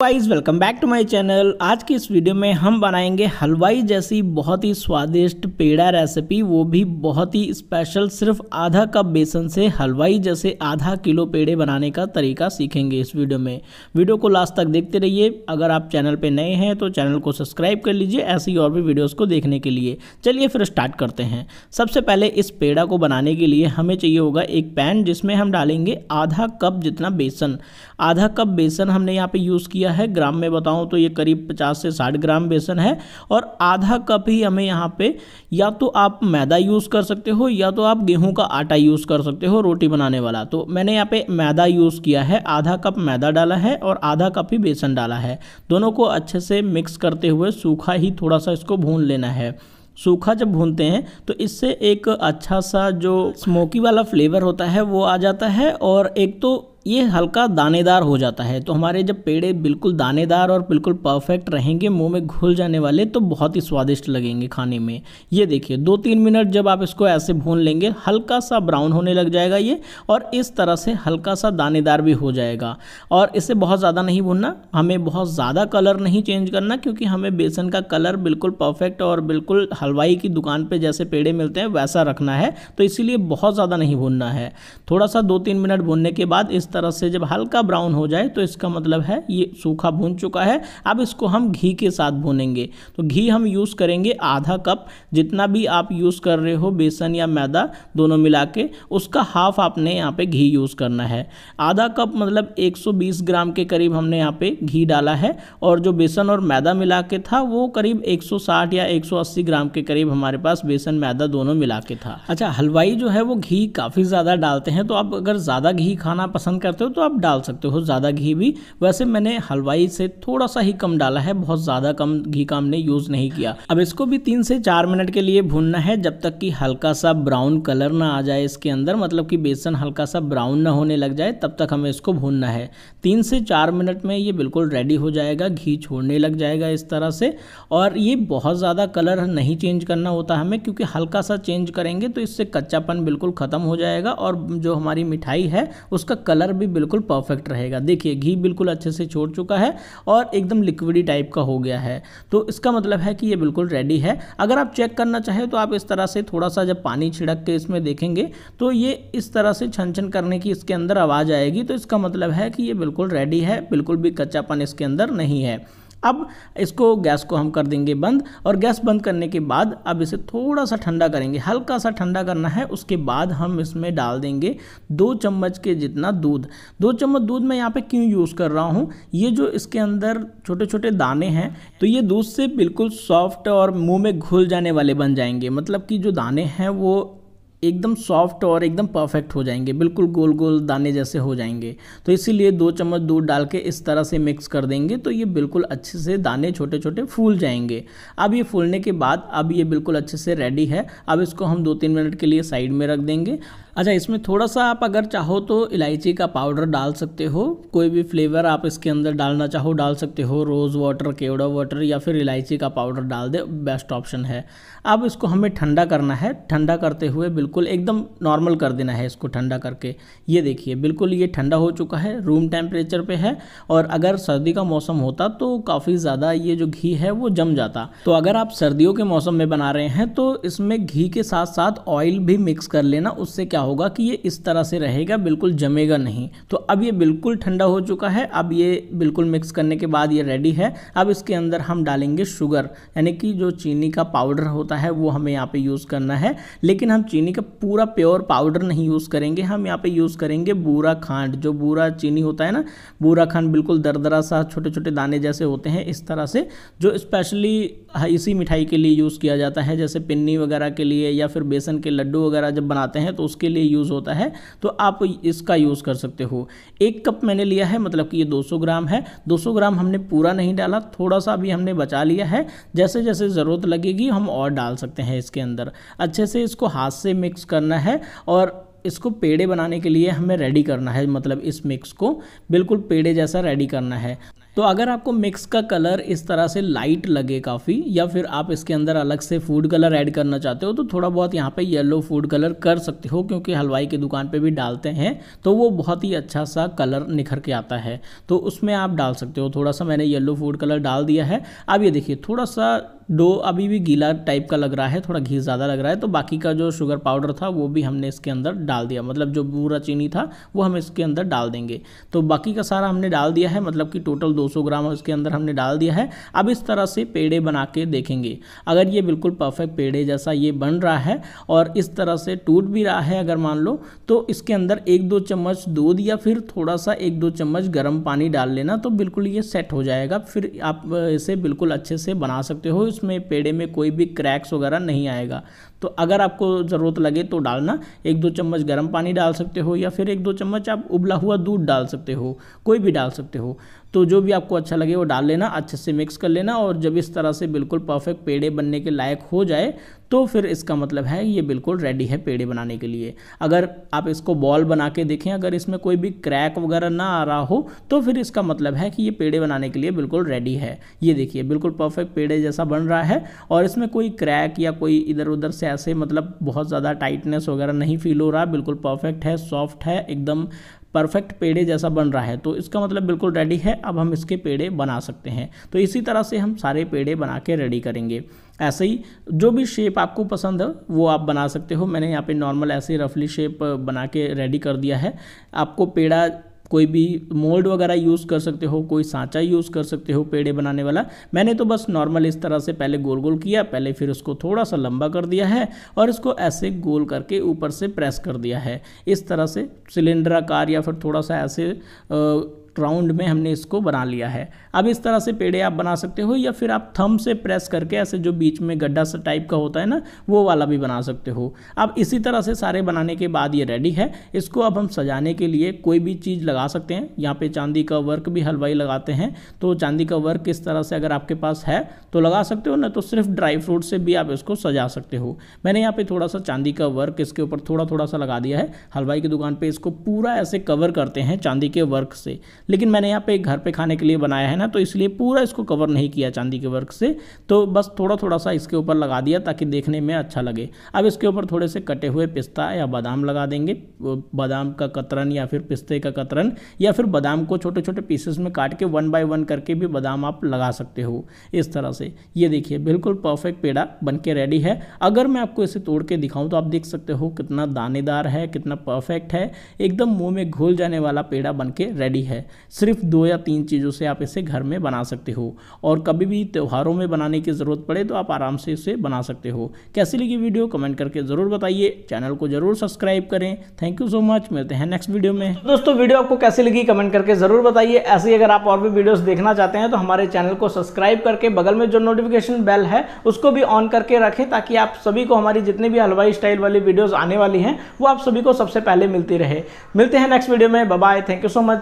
wise welcome back to my channel आज की इस वीडियो में हम बनाएंगे हलवाई जैसी बहुत ही स्वादिष्ट पेड़ा रेसिपी वो भी बहुत ही स्पेशल सिर्फ आधा कप बेसन से हलवाई जैसे आधा किलो पेड़े बनाने का तरीका सीखेंगे इस वीडियो में वीडियो को लास्ट तक देखते रहिए अगर आप चैनल पे नए हैं तो चैनल को सब्सक्राइब कर लीजिए ऐसी और भी वीडियोज़ को देखने के लिए चलिए फिर स्टार्ट करते हैं सबसे पहले इस पेड़ा को बनाने के लिए हमें चाहिए होगा एक पैन जिसमें हम डालेंगे आधा कप जितना बेसन आधा कप बेसन हमने यहाँ पर यूज़ किया लिया है ग्राम में बताऊँ तो ये करीब पचास से साठ ग्राम बेसन है और आधा कप ही हमें यहाँ पे या तो आप मैदा यूज़ कर सकते हो या तो आप गेहूँ का आटा यूज़ कर सकते हो रोटी बनाने वाला तो मैंने यहाँ पे मैदा यूज़ किया है आधा कप मैदा डाला है और आधा कप ही बेसन डाला है दोनों को अच्छे से मिक्स करते हुए सूखा ही थोड़ा सा इसको भून लेना है सूखा जब भूनते हैं तो इससे एक अच्छा सा जो स्मोकी वाला फ्लेवर होता है वो आ जाता है और एक तो ये हल्का दानेदार हो जाता है तो हमारे जब पेड़े बिल्कुल दानेदार और बिल्कुल परफेक्ट रहेंगे मुंह में घुल जाने वाले तो बहुत ही स्वादिष्ट लगेंगे खाने में ये देखिए दो तीन मिनट जब आप इसको ऐसे भून लेंगे हल्का सा ब्राउन होने लग जाएगा ये और इस तरह से हल्का सा दानेदार भी हो जाएगा और इसे बहुत ज़्यादा नहीं भूनना हमें बहुत ज़्यादा कलर नहीं चेंज करना क्योंकि हमें बेसन का कलर बिल्कुल परफेक्ट और बिल्कुल हलवाई की दुकान पर जैसे पेड़े मिलते हैं वैसा रखना है तो इसीलिए बहुत ज़्यादा नहीं भूनना है थोड़ा सा दो तीन मिनट भूनने के बाद इस तरह से जब हल्का ब्राउन हो जाए तो इसका मतलब है ये सूखा भून चुका है अब इसको हम घी के साथ भूनेंगे तो घी हम यूज़ करेंगे आधा कप जितना भी आप यूज़ कर रहे हो बेसन या मैदा दोनों मिला के उसका हाफ आपने यहाँ पे घी यूज़ करना है आधा कप मतलब 120 ग्राम के करीब हमने यहाँ पे घी डाला है और जो बेसन और मैदा मिला के था वो करीब 160 या 180 ग्राम के करीब हमारे पास बेसन मैदा दोनों मिला के था अच्छा हलवाई जो है वो घी काफ़ी ज़्यादा डालते हैं तो आप अगर ज़्यादा घी खाना पसंद करते हो तो आप डाल सकते हो ज़्यादा घी भी वैसे मैंने हलवाई से थोड़ा सा ही कम डाला है बहुत ज़्यादा कम घी का हमने यूज़ नहीं किया अब इसको भी तीन से चार मिनट के लिए भूनना है जब तक कि हल्का सा ब्राउन कलर ना आ जाए इसके अंदर मतलब कि बेसन हल्का सा ब्राउन ना होने लग जाए तब तक हमें इसको भूनना है तीन से चार मिनट में ये बिल्कुल रेडी हो जाएगा घी छोड़ने लग जाएगा इस तरह से और ये बहुत ज़्यादा कलर नहीं चेंज करना होता हमें क्योंकि हल्का सा चेंज करेंगे तो इससे कच्चापन बिल्कुल ख़त्म हो जाएगा और जो हमारी मिठाई है उसका कलर कलर भी बिल्कुल परफेक्ट रहेगा देखिए घी बिल्कुल अच्छे से छोड़ चुका है और एकदम लिक्विडी टाइप का हो गया है तो इसका मतलब है कि ये बिल्कुल रेडी है अगर आप चेक करना चाहें तो आप इस तरह से थोड़ा सा जब पानी छिड़क के इसमें देखेंगे तो ये इस तरह से छन छन करने की इसके अंदर आवाज़ आएगी तो इसका मतलब है कि ये बिल्कुल रेडी है बिल्कुल भी कच्चापन इसके अंदर नहीं है अब इसको गैस को हम कर देंगे बंद और गैस बंद करने के बाद अब इसे थोड़ा सा ठंडा करेंगे हल्का सा ठंडा करना है उसके बाद हम इसमें डाल देंगे दो चम्मच के जितना दूध दो चम्मच दूध मैं यहाँ पे क्यों यूज़ कर रहा हूँ ये जो इसके अंदर छोटे छोटे दाने हैं तो ये दूध से बिल्कुल सॉफ्ट और मुँह में घुल जाने वाले बन जाएंगे मतलब कि जो दाने हैं वो एकदम सॉफ्ट और एकदम परफेक्ट हो जाएंगे बिल्कुल गोल गोल दाने जैसे हो जाएंगे तो इसीलिए दो चम्मच दूध डाल के इस तरह से मिक्स कर देंगे तो ये बिल्कुल अच्छे से दाने छोटे छोटे फूल जाएंगे अब ये फूलने के बाद अब ये बिल्कुल अच्छे से रेडी है अब इसको हम दो तीन मिनट के लिए साइड में रख देंगे अच्छा इसमें थोड़ा सा आप अगर चाहो तो इलायची का पाउडर डाल सकते हो कोई भी फ्लेवर आप इसके अंदर डालना चाहो डाल सकते हो रोज़ वाटर केवड़ा वाटर या फिर इलायची का पाउडर डाल दे बेस्ट ऑप्शन है अब इसको हमें ठंडा करना है ठंडा करते हुए बिल्कुल एकदम नॉर्मल कर देना है इसको ठंडा करके ये देखिए बिल्कुल ये ठंडा हो चुका है रूम टेम्परेचर पर है और अगर सर्दी का मौसम होता तो काफ़ी ज़्यादा ये जो घी है वो जम जाता तो अगर आप सर्दियों के मौसम में बना रहे हैं तो इसमें घी के साथ साथ ऑयल भी मिक्स कर लेना उससे क्या क्या होगा कि ये इस तरह से रहेगा बिल्कुल जमेगा नहीं तो अब ये बिल्कुल ठंडा हो चुका है अब ये बिल्कुल मिक्स करने के बाद ये रेडी है अब इसके अंदर हम डालेंगे शुगर यानी कि जो चीनी का पाउडर होता है वो हमें यहाँ पे यूज़ करना है लेकिन हम चीनी का पूरा प्योर पाउडर नहीं यूज़ करेंगे हम यहाँ पर यूज़ करेंगे बूरा खांड जो बूरा चीनी होता है ना बूरा खांड बिल्कुल दरदरा सा छोटे छोटे दाने जैसे होते हैं इस तरह से जो स्पेशली इसी मिठाई के लिए यूज़ किया जाता है जैसे पिन्नी वगैरह के लिए या फिर बेसन के लड्डू वगैरह जब बनाते हैं तो उसके लिए यूज़ होता है तो आप इसका यूज़ कर सकते हो एक कप मैंने लिया है मतलब कि ये 200 ग्राम है 200 ग्राम हमने पूरा नहीं डाला थोड़ा सा भी हमने बचा लिया है जैसे जैसे ज़रूरत लगेगी हम और डाल सकते हैं इसके अंदर अच्छे से इसको हाथ से मिक्स करना है और इसको पेड़े बनाने के लिए हमें रेडी करना है मतलब इस मिक्स को बिल्कुल पेड़े जैसा रेडी करना है तो अगर आपको मिक्स का कलर इस तरह से लाइट लगे काफ़ी या फिर आप इसके अंदर अलग से फूड कलर ऐड करना चाहते हो तो थोड़ा बहुत यहाँ पे येलो फूड कलर कर सकते हो क्योंकि हलवाई की दुकान पे भी डालते हैं तो वो बहुत ही अच्छा सा कलर निखर के आता है तो उसमें आप डाल सकते हो थोड़ा सा मैंने येलो फूड कलर डाल दिया है अब ये देखिए थोड़ा सा डो अभी भी गीला टाइप का लग रहा है थोड़ा घी ज़्यादा लग रहा है तो बाकी का जो शुगर पाउडर था वो भी हमने इसके अंदर डाल दिया मतलब जो बूरा चीनी था वो हम इसके अंदर डाल देंगे तो बाकी का सारा हमने डाल दिया है मतलब कि टोटल 200 ग्राम इसके अंदर हमने डाल दिया है अब इस तरह से पेड़े बना के देखेंगे अगर ये बिल्कुल परफेक्ट पेड़े जैसा ये बन रहा है और इस तरह से टूट भी रहा है अगर मान लो तो इसके अंदर एक दो चम्मच दूध या फिर थोड़ा सा एक दो चम्मच गर्म पानी डाल लेना तो बिल्कुल ये सेट हो जाएगा फिर आप इसे बिल्कुल अच्छे से बना सकते हो इस उसमें पेड़े में कोई भी क्रैक्स वगैरह नहीं आएगा तो अगर आपको ज़रूरत लगे तो डालना एक दो चम्मच गर्म पानी डाल सकते हो या फिर एक दो चम्मच आप उबला हुआ दूध डाल सकते हो कोई भी डाल सकते हो तो जो भी आपको अच्छा लगे वो डाल लेना अच्छे से मिक्स कर लेना और जब इस तरह से बिल्कुल परफेक्ट पेड़े बनने के लायक हो जाए तो फिर इसका मतलब है ये बिल्कुल रेडी है पेड़े बनाने के लिए अगर आप इसको बॉल बना के देखें अगर इसमें कोई भी क्रैक वगैरह ना आ रहा हो तो फिर इसका मतलब है कि ये पेड़े बनाने के लिए बिल्कुल रेडी है ये देखिए बिल्कुल परफेक्ट पेड़े जैसा बन रहा है और इसमें कोई क्रैक या कोई इधर उधर से ऐसे मतलब बहुत ज़्यादा टाइटनेस वगैरह नहीं फील हो रहा बिल्कुल परफेक्ट है सॉफ्ट है एकदम परफेक्ट पेड़े जैसा बन रहा है तो इसका मतलब बिल्कुल रेडी है अब हम इसके पेड़े बना सकते हैं तो इसी तरह से हम सारे पेड़े बना के रेडी करेंगे ऐसे ही जो भी शेप आपको पसंद है वो आप बना सकते हो मैंने यहाँ पे नॉर्मल ऐसे रफली शेप बना के रेडी कर दिया है आपको पेड़ा कोई भी मोल्ड वगैरह यूज़ कर सकते हो कोई सांचा यूज़ कर सकते हो पेड़े बनाने वाला मैंने तो बस नॉर्मल इस तरह से पहले गोल गोल किया पहले फिर उसको थोड़ा सा लंबा कर दिया है और इसको ऐसे गोल करके ऊपर से प्रेस कर दिया है इस तरह से सिलेंडर आकार या फिर थोड़ा सा ऐसे आ, राउंड में हमने इसको बना लिया है अब इस तरह से पेड़े आप बना सकते हो या फिर आप थम से प्रेस करके ऐसे जो बीच में गड्ढा सा टाइप का होता है ना वो वाला भी बना सकते हो अब इसी तरह से सारे बनाने के बाद ये रेडी है इसको अब हम सजाने के लिए कोई भी चीज़ लगा सकते हैं यहाँ पे चांदी का वर्क भी हलवाई लगाते हैं तो चांदी का वर्क इस तरह से अगर आपके पास है तो लगा सकते हो ना तो सिर्फ ड्राई फ्रूट से भी आप इसको सजा सकते हो मैंने यहाँ पर थोड़ा सा चांदी का वर्क इसके ऊपर थोड़ा थोड़ा सा लगा दिया है हलवाई की दुकान पर इसको पूरा ऐसे कवर करते हैं चांदी के वर्क से लेकिन मैंने यहाँ पे घर पे खाने के लिए बनाया है ना तो इसलिए पूरा इसको कवर नहीं किया चांदी के वर्क से तो बस थोड़ा थोड़ा सा इसके ऊपर लगा दिया ताकि देखने में अच्छा लगे अब इसके ऊपर थोड़े से कटे हुए पिस्ता या बादाम लगा देंगे बादाम का कतरन या फिर पिस्ते का कतरन या फिर बादाम को छोटे छोटे पीसेस में काट के वन बाय वन करके भी बादाम आप लगा सकते हो इस तरह से ये देखिए बिल्कुल परफेक्ट पेड़ा बन के रेडी है अगर मैं आपको इसे तोड़ के दिखाऊँ तो आप देख सकते हो कितना दानेदार है कितना परफेक्ट है एकदम मुँह में घुल जाने वाला पेड़ा बन के रेडी है सिर्फ दो या तीन चीज़ों से आप इसे घर में बना सकते हो और कभी भी त्यौहारों में बनाने की ज़रूरत पड़े तो आप आराम से इसे बना सकते हो कैसी लगी वीडियो कमेंट करके ज़रूर बताइए चैनल को ज़रूर सब्सक्राइब करें थैंक यू सो मच मिलते हैं नेक्स्ट वीडियो में तो दोस्तों वीडियो आपको कैसी लगी कमेंट करके ज़रूर बताइए ऐसे ही अगर आप और भी वीडियोज़ देखना चाहते हैं तो हमारे चैनल को सब्सक्राइब करके बगल में जो नोटिफिकेशन बेल है उसको भी ऑन करके रखें ताकि आप सभी को हमारी जितनी भी हलवाई स्टाइल वाली वीडियोज़ आने वाली हैं वो आप सभी को सबसे पहले मिलती रहे मिलते हैं नेक्स्ट वीडियो में bye thank you so much